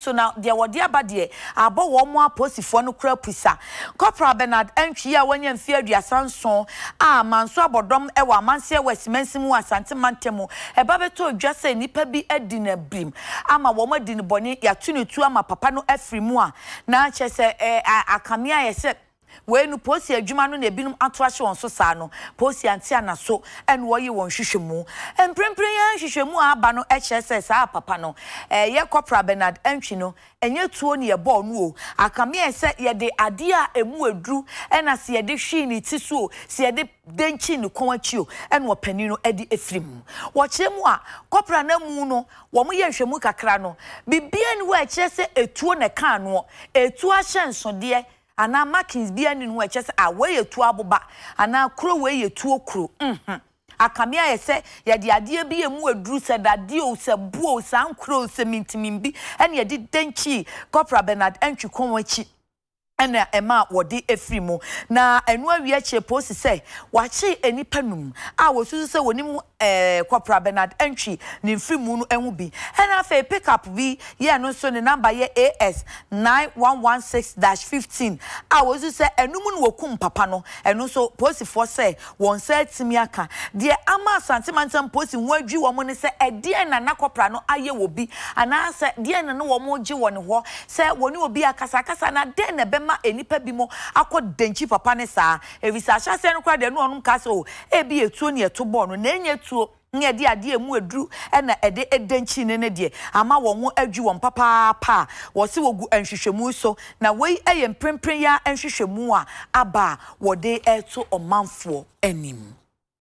so na deɛ wɔde aba deɛ abɔ wɔn mo apolisifoɔ no kura pusa corporal bernard ɛntwi a wɔnyɛ mfe aduasa nson a manso abɔdɔm ɛwɔ amanseɛ wɔ asimansi mu asante mante e ɛba bɛtɔ odwa sɛ nipa bi adi na ama wɔn adi ne bɔne yɛatu tu ama papa no afiri mu na chese sɛ eh, ɛɛ akamea yɛ wei no polisi adwuma no na ebinom ato ahyɛ wɔn so saa no polisi ante anaso ɛna wɔyɛ wɔn hwehwɛmu mprempren yɛn hwehwɛmu a aba no ɛkyerɛ sɛ saa papa no ɛyɛ eh, kɔpra bernard ɛntwi no ɛnyɛ tuo ne yɛ bɔɔl no o akameɛ sɛ yɛde adeɛ a emu aduru ɛna si yɛde hwii ne ti so o si yɛde denkyi ne kɔn akyi o ɛna ɔpanin no ɛde efiri mu wɔkyerɛ mu a kɔpra na mu no wɔn yɛ nhwɛmu kakra no bibia ni wɔ ɛkyerɛ sɛ etuo na kaa noɔ etuo ahyɛ nsodeɛ anaa markings bi ɛne no ɛkyɛ sɛ a wɔyɛ tuo aboba anaa kuro wɔyɛ tuo kuro mhm akame ayɛ sɛ yɛde adeɛ bi emu aduru sɛ dadeɛ o sɛ buo saa nkuro o sɛ mintimin bi ɛne yɛde denkyi kɔpra bernard ɛntwi kɔn wɔn akyi ɛna ɛma wɔde efiri mu na ɛnua wia kyerɛ polisi sɛ wakye nipa num a wosusu sɛ wɔnim ɛɛ eh, kɔpra bernard ɛntwi ne nfiri mu no ɛho bi ɛna afei pickup bi yɛ no nso ne namba yɛ as nine one one six dash fifteen a wosusu sɛ ɛnum no wɔkum papa no ɛno nso polisifoɔ sɛ wɔn nsa etimi aka deɛ ama asantemantam polisi ho adwi wɔn ne sɛ ɛdeɛ na na kɔpra no ayɛ wɔ bi anaasɛ deɛ na no wɔn gye wɔn hɔ sɛ wɔne obi akasakasa na deɛ na ɛbɛm ɛma enipa bi mu akɔ dɛnkyi papa ne saa efisɛ ahyɛsɛ no kora deɛ no ɔnom ka sɛ o oh, ebi etuo ne ɛto bɔɔl no na enye tuo ne ɛde adeɛ emu edru. Ena ede ɛdɛnkyi ne ne deɛ ama wɔn ho adwi wɔn papaapa a wɔsi wɔgu nhwehwɛmu so na wei ɛyɛ mprempren ya nhwehwɛmu a aba a wɔde ɛto ɔmanfoɔ anim.